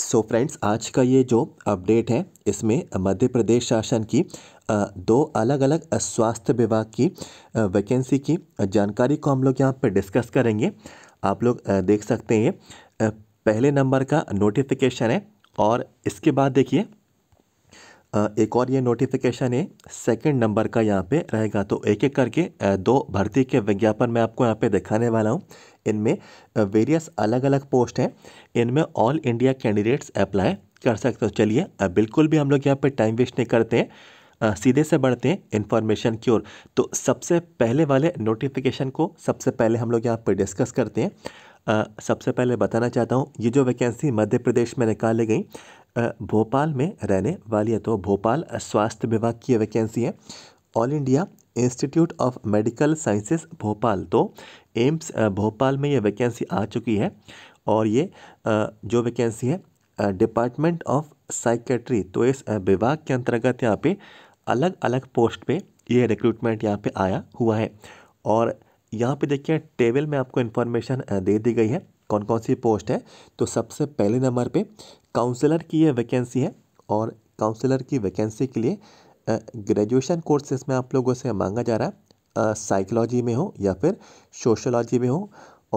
सो so friends आज का ये जो अपडेट है इसमें मध्य प्रदेश शासन की दो अलग अलग स्वास्थ्य विभाग की वैकेंसी की जानकारी को हम लोग यहाँ पर डिस्कस करेंगे आप लोग देख सकते हैं पहले नंबर का नोटिफिकेशन है और इसके बाद देखिए एक और ये नोटिफिकेशन है सेकंड नंबर का यहाँ पे रहेगा तो एक एक करके दो भर्ती के विज्ञापन मैं आपको यहाँ पे दिखाने वाला हूँ इनमें वेरियस अलग अलग पोस्ट हैं इनमें ऑल इंडिया कैंडिडेट्स अप्लाई कर सकते हो चलिए बिल्कुल भी हम लोग यहाँ पे टाइम वेस्ट नहीं करते हैं आ, सीधे से बढ़ते हैं इन्फॉर्मेशन की ओर तो सबसे पहले वाले नोटिफिकेशन को सबसे पहले हम लोग यहाँ पर डिस्कस करते हैं आ, सबसे पहले बताना चाहता हूँ ये जो वैकेंसी मध्य प्रदेश में निकाली गई भोपाल में रहने वाली है तो भोपाल स्वास्थ्य विभाग की वैकेंसी है all India institute of medical sciences Bhopal तो एम्स भोपाल में ये वैकेंसी आ चुकी है और ये जो वैकेंसी है डिपार्टमेंट ऑफ साइकेट्री तो इस विभाग के अंतर्गत यहाँ पे अलग अलग पोस्ट पे ये रिक्रूटमेंट यहाँ पे आया हुआ है और यहाँ पे देखिए टेबल में आपको इन्फॉर्मेशन दे दी गई है कौन कौन सी पोस्ट है तो सबसे पहले नंबर पे काउंसलर की ये वैकेंसी है और काउंसलर की वैकेंसी के लिए ग्रेजुएशन कोर्स इसमें आप लोगों से मांगा जा रहा है साइकोलॉजी में हो या फिर सोशोलॉजी में हो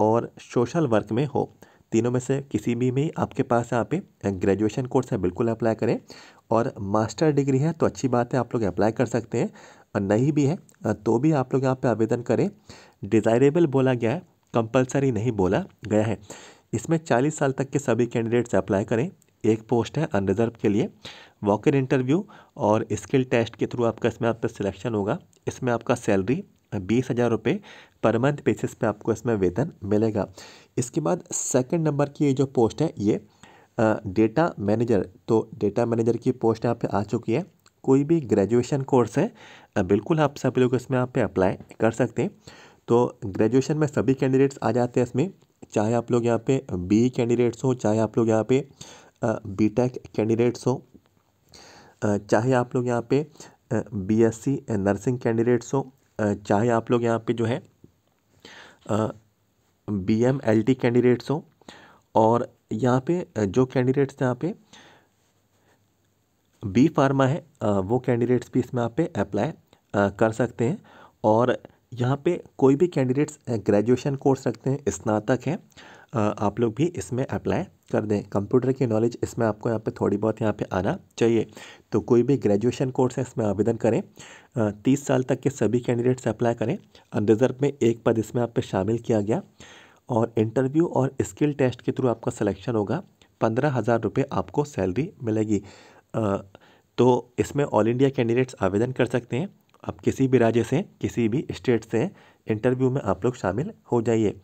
और सोशल वर्क में हो तीनों में से किसी भी में आपके पास यहाँ पे ग्रेजुएशन कोर्स है बिल्कुल अप्लाई करें और मास्टर डिग्री है तो अच्छी बात है आप लोग अप्लाई कर सकते हैं और नहीं भी है तो भी आप लोग यहाँ पे आवेदन करें डिज़ायरेबल बोला गया है कंपलसरी नहीं बोला गया है इसमें चालीस साल तक के सभी कैंडिडेट्स अप्लाई करें एक पोस्ट है अनरिजर्व के लिए वॉक इन इंटरव्यू और स्किल टेस्ट के थ्रू आपका इसमें आपका सिलेक्शन होगा इसमें आपका सैलरी बीस हज़ार रुपये पर मंथ बेसिस पे आपको इसमें वेतन मिलेगा इसके बाद सेकंड नंबर की ये जो पोस्ट है ये डेटा मैनेजर तो डेटा मैनेजर की पोस्ट यहाँ पे आ चुकी है कोई भी ग्रेजुएशन कोर्स है बिल्कुल आप सभी लोग इसमें आप अप्लाई कर सकते हैं तो ग्रेजुएशन में सभी कैंडिडेट्स आ जाते हैं इसमें चाहे आप लोग यहाँ पे बी कैंडिडेट्स हो चाहे आप लोग यहाँ पे बी टेक कैंडिडेट्स हो चाहे आप लोग यहाँ पे B S C nursing candidates हो चाहे आप लोग यहाँ पे जो है B M L T candidates हो और यहाँ पे जो कैंडिडेट्स यहाँ पे बी फार्मा है वो कैंडिडेट्स भी इसमें आप पे अप्लाई कर सकते हैं और यहाँ पे कोई भी कैंडिडेट्स ग्रेजुएशन कोर्स रखते हैं स्नातक हैं आप लोग भी इसमें अप्लाई कर दें कंप्यूटर की नॉलेज इसमें आपको यहाँ पे थोड़ी बहुत यहाँ पे आना चाहिए तो कोई भी ग्रेजुएशन कोर्स है इसमें आवेदन करें तीस साल तक के सभी कैंडिडेट्स अप्लाई करें अनरिजर्व में एक पद इसमें आप पे शामिल किया गया और इंटरव्यू और स्किल टेस्ट के थ्रू आपका सलेक्शन होगा पंद्रह हज़ार रुपये आपको सैलरी मिलेगी आ, तो इसमें ऑल इंडिया कैंडिडेट्स आवेदन कर सकते हैं आप किसी भी राज्य से किसी भी स्टेट से इंटरव्यू में आप लोग शामिल हो जाइए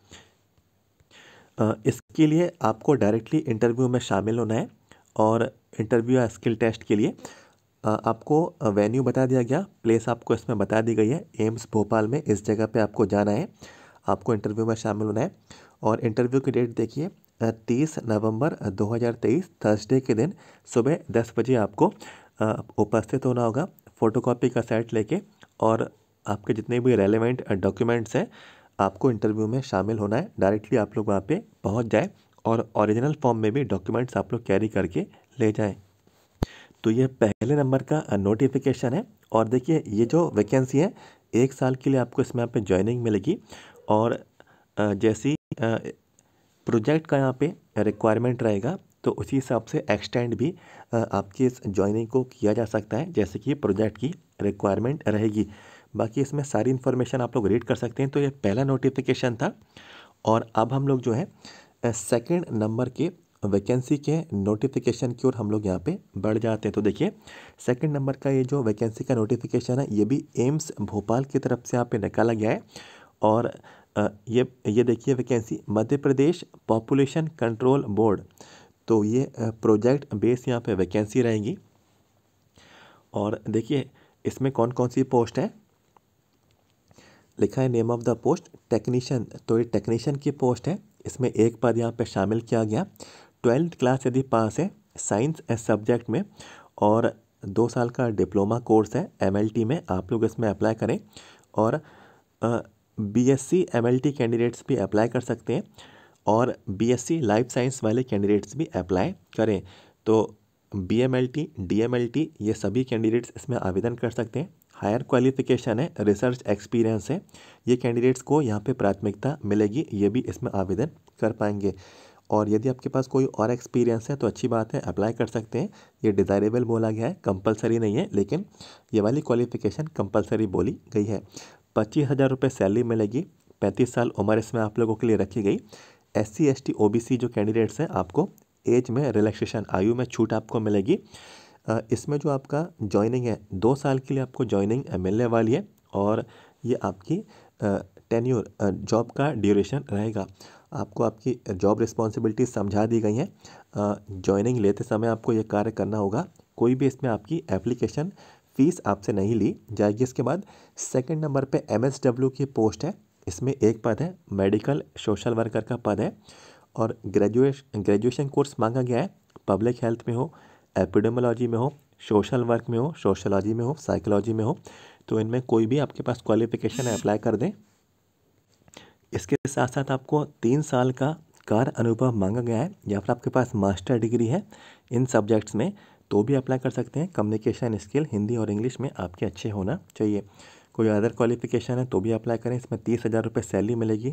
इसके लिए आपको डायरेक्टली इंटरव्यू में शामिल होना है और इंटरव्यू या स्किल टेस्ट के लिए आपको वेन्यू बता दिया गया प्लेस आपको इसमें बता दी गई है एम्स भोपाल में इस जगह पे आपको जाना है आपको इंटरव्यू में शामिल होना है और इंटरव्यू की डेट देखिए तीस नवंबर 2023 थर्सडे के दिन सुबह दस बजे आपको उपस्थित होना होगा फ़ोटोकॉपी का सेट लेके और आपके जितने भी रेलिवेंट डॉक्यूमेंट्स हैं आपको इंटरव्यू में शामिल होना है डायरेक्टली आप लोग वहाँ पे पहुँच जाए और ओरिजिनल फॉर्म में भी डॉक्यूमेंट्स आप लोग कैरी करके ले जाएं तो ये पहले नंबर का नोटिफिकेशन है और देखिए ये जो वैकेंसी है एक साल के लिए आपको इसमें यहाँ पे ज्वाइनिंग मिलेगी और जैसी प्रोजेक्ट का यहाँ पे रिक्वायरमेंट रहेगा तो उसी हिसाब से एक्सटेंड भी आपकी इस ज्वाइनिंग को किया जा सकता है जैसे कि प्रोजेक्ट की रिक्वायरमेंट रहेगी बाकी इसमें सारी इन्फॉर्मेशन आप लोग रीड कर सकते हैं तो ये पहला नोटिफिकेशन था और अब हम लोग जो है सेकेंड नंबर के वैकेंसी के नोटिफिकेशन की ओर हम लोग यहाँ पे बढ़ जाते हैं तो देखिए सेकंड नंबर का ये जो वैकेंसी का नोटिफिकेशन है ये भी एम्स भोपाल की तरफ से यहाँ पे निकाला गया है और ये ये देखिए vacancy Madhya Pradesh population control board तो ये प्रोजेक्ट बेस यहाँ पे वैकेंसी रहेगी और देखिए इसमें कौन कौन सी पोस्ट है लिखा है name of the post technician तो ये टेक्नीशियन की पोस्ट है इसमें एक पद यहाँ पे शामिल किया गया ट्वेल्थ क्लास यदि पास है साइंस एस सब्जेक्ट में और दो साल का डिप्लोमा कोर्स है एमएलटी में आप लोग इसमें अप्लाई करें और बीएससी एमएलटी कैंडिडेट्स भी अप्लाई कर सकते हैं और बीएससी लाइफ साइंस वाले कैंडिडेट्स भी अप्लाई करें तो B M L T D M L T ये सभी कैंडिडेट्स इसमें आवेदन कर सकते हैं हायर क्वालिफिकेशन है रिसर्च एक्सपीरियंस है ये कैंडिडेट्स को यहाँ पे प्राथमिकता मिलेगी ये भी इसमें आवेदन कर पाएंगे और यदि आपके पास कोई और एक्सपीरियंस है तो अच्छी बात है अप्लाई कर सकते हैं ये डिज़ायरेबल बोला गया है कंपलसरी नहीं है लेकिन ये वाली क्वालिफिकेशन कंपलसरी बोली गई है पच्चीस हज़ार रुपये सैलरी मिलेगी पैंतीस साल उम्र इसमें आप लोगों के लिए रखी गई S C S T O B C जो कैंडिडेट्स हैं आपको एज में रिलैक्सेशन आयु में छूट आपको मिलेगी इसमें जो आपका जॉइनिंग है दो साल के लिए आपको जॉइनिंग मिलने वाली है और ये आपकी टेन्योर जॉब का ड्यूरेशन रहेगा आपको आपकी जॉब रिस्पॉन्सिबिलिटी समझा दी गई हैं जॉइनिंग लेते समय आपको ये कार्य करना होगा कोई भी इसमें आपकी एप्लीकेशन फ़ीस आपसे नहीं ली जाएगी इसके बाद सेकंड नंबर पे एमएसडब्ल्यू की पोस्ट है इसमें एक पद है मेडिकल सोशल वर्कर का पद है और ग्रेजुएश ग्रेजुएशन कोर्स मांगा गया है पब्लिक हेल्थ में हो एपिडेमोलॉजी में हो सोशल वर्क में हो सोशलॉजी में हो साइकोलॉजी में हो तो इनमें कोई भी आपके पास क्वालिफिकेशन है अप्लाई कर दें इसके साथ साथ आपको तीन साल का कार अनुभव मांगा गया है या फिर आपके पास मास्टर डिग्री है इन सब्जेक्ट्स में तो भी अप्लाई कर सकते हैं कम्युनिकेशन स्किल हिंदी और इंग्लिश में आपके अच्छे होना चाहिए कोई अदर क्वालिफिकेशन है तो भी अप्लाई करें इसमें तीस हज़ार रुपये सैलरी मिलेगी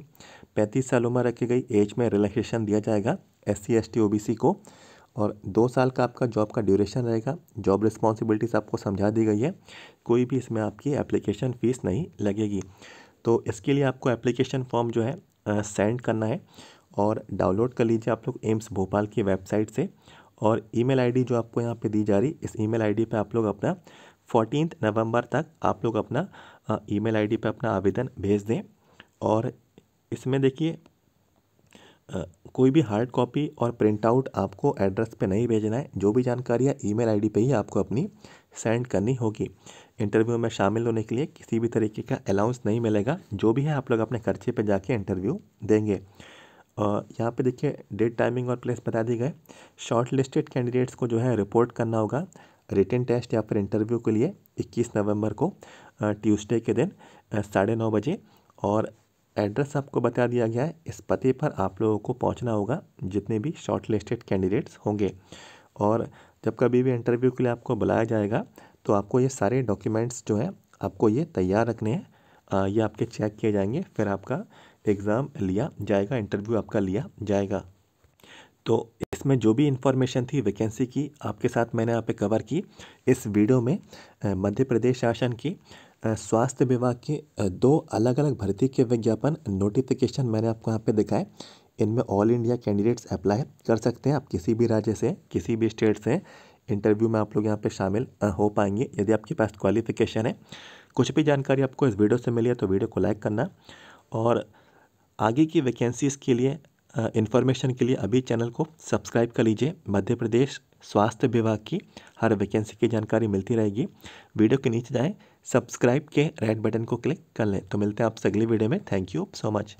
पैंतीस साल उम्र रखी गई एज में रिलैक्सेशन दिया जाएगा S C S T O B C को और दो साल का आपका जॉब का ड्यूरेशन रहेगा जॉब रिस्पॉन्सिबिलिटीज़ आपको समझा दी गई है कोई भी इसमें आपकी एप्लीकेशन फ़ीस नहीं लगेगी तो इसके लिए आपको एप्लीकेशन फॉर्म जो है सेंड करना है और डाउनलोड कर लीजिए आप लोग एम्स भोपाल की वेबसाइट से और ईमेल आईडी जो आपको यहाँ पे दी जा रही इस ईमेल आईडी पे आप लोग अपना फोर्टीन नवंबर तक आप लोग अपना ईमेल आईडी पे अपना आवेदन भेज दें और इसमें देखिए कोई भी हार्ड कॉपी और प्रिंट आउट आपको एड्रेस पे नहीं भेजना है जो भी जानकारी है ईमेल आईडी पे ही आपको अपनी सेंड करनी होगी इंटरव्यू में शामिल होने के लिए किसी भी तरीके का अलाउंस नहीं मिलेगा जो भी है आप लोग अपने खर्चे पे जाके इंटरव्यू देंगे और यहाँ पे देखिए डेट टाइमिंग और प्लेस बता दी गए शॉर्ट लिस्टेड कैंडिडेट्स को जो है रिपोर्ट करना होगा रिटर्न टेस्ट या फिर इंटरव्यू के लिए इक्कीस नवम्बर को ट्यूसडे के दिन साढ़े नौ बजे और एड्रेस आपको बता दिया गया है इस पते पर आप लोगों को पहुंचना होगा जितने भी शॉर्ट लिस्टेड कैंडिडेट्स होंगे और जब कभी भी इंटरव्यू के लिए आपको बुलाया जाएगा तो आपको ये सारे डॉक्यूमेंट्स जो हैं आपको ये तैयार रखने हैं ये आपके चेक किए जाएंगे फिर आपका एग्ज़ाम लिया जाएगा इंटरव्यू आपका लिया जाएगा तो इसमें जो भी इन्फॉर्मेशन थी वैकेंसी की आपके साथ मैंने यहाँ पे कवर की इस वीडियो में मध्य प्रदेश शासन की स्वास्थ्य विभाग की दो अलग अलग भर्ती के विज्ञापन नोटिफिकेशन मैंने आपको यहाँ पे दिखाए इनमें ऑल इंडिया कैंडिडेट्स अप्लाई कर सकते हैं आप किसी भी राज्य से किसी भी स्टेट से इंटरव्यू में आप लोग यहाँ पे शामिल हो पाएंगे यदि आपके पास क्वालिफिकेशन है कुछ भी जानकारी आपको इस वीडियो से मिली है तो वीडियो को लाइक करना और आगे की वैकेंसीज़ के लिए इन्फॉर्मेशन के लिए अभी चैनल को सब्सक्राइब कर लीजिए मध्य प्रदेश स्वास्थ्य विभाग की हर वैकेंसी की जानकारी मिलती रहेगी वीडियो के नीचे जाएँ सब्सक्राइब के रेड बटन को क्लिक कर लें तो मिलते हैं आपसे अगली वीडियो में थैंक यू सो मच